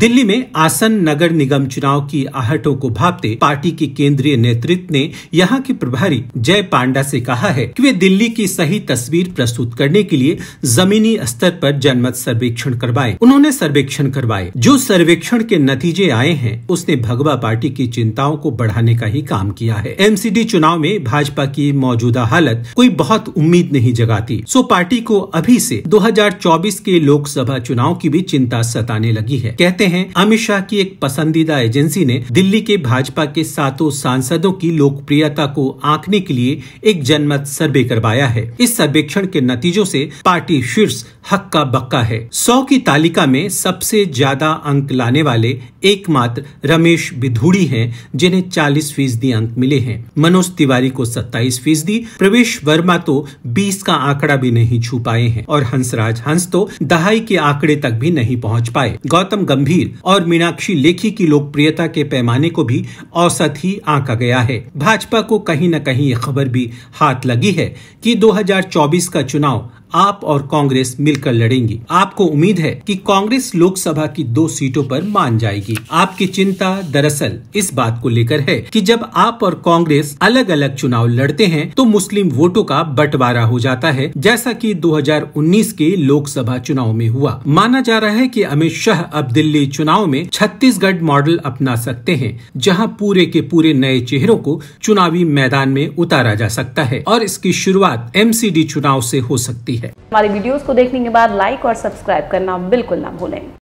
दिल्ली में आसन नगर निगम चुनाव की आहटों को भापते पार्टी के केंद्रीय नेतृत्व ने यहां के प्रभारी जय पांडा से कहा है कि वे दिल्ली की सही तस्वीर प्रस्तुत करने के लिए जमीनी स्तर पर जनमत सर्वेक्षण करवाए उन्होंने सर्वेक्षण करवाए जो सर्वेक्षण के नतीजे आए हैं उसने भगवा पार्टी की चिंताओं को बढ़ाने का ही काम किया है एमसीडी चुनाव में भाजपा की मौजूदा हालत कोई बहुत उम्मीद नहीं जगाती सो पार्टी को अभी से दो के लोकसभा चुनाव की भी चिंता सताने लगी है कहते कहते हैं अमित शाह की एक पसंदीदा एजेंसी ने दिल्ली के भाजपा के सातों सांसदों की लोकप्रियता को आंकने के लिए एक जनमत सर्वे करवाया है इस सर्वेक्षण के नतीजों से पार्टी शीर्ष हक्का बक्का है सौ की तालिका में सबसे ज्यादा अंक लाने वाले एकमात्र रमेश बिधूड़ी हैं जिन्हें 40 फीसदी अंक मिले हैं मनोज तिवारी को 27 फीसदी प्रवेश वर्मा तो 20 का आंकड़ा भी नहीं छू पाए हैं और हंसराज हंस तो दहाई के आंकड़े तक भी नहीं पहुंच पाए गौतम गंभीर गंभीर और मीनाक्षी लेखी की लोकप्रियता के पैमाने को भी औसत ही आंका गया है भाजपा को कहीं न कहीं ये खबर भी हाथ लगी है कि 2024 का चुनाव आप और कांग्रेस मिलकर लड़ेंगी आपको उम्मीद है कि कांग्रेस लोकसभा की दो सीटों पर मान जाएगी आपकी चिंता दरअसल इस बात को लेकर है कि जब आप और कांग्रेस अलग अलग चुनाव लड़ते हैं तो मुस्लिम वोटों का बंटवारा हो जाता है जैसा कि 2019 के लोकसभा चुनाव में हुआ माना जा रहा है कि अमित शाह अब दिल्ली चुनाव में छत्तीसगढ़ मॉडल अपना सकते हैं जहां पूरे के पूरे नए चेहरों को चुनावी मैदान में उतारा जा सकता है और इसकी शुरुआत एमसीडी चुनाव से हो सकती है है हमारी वीडियोस को देखने के बाद लाइक और सब्सक्राइब करना बिल्कुल ना भूलें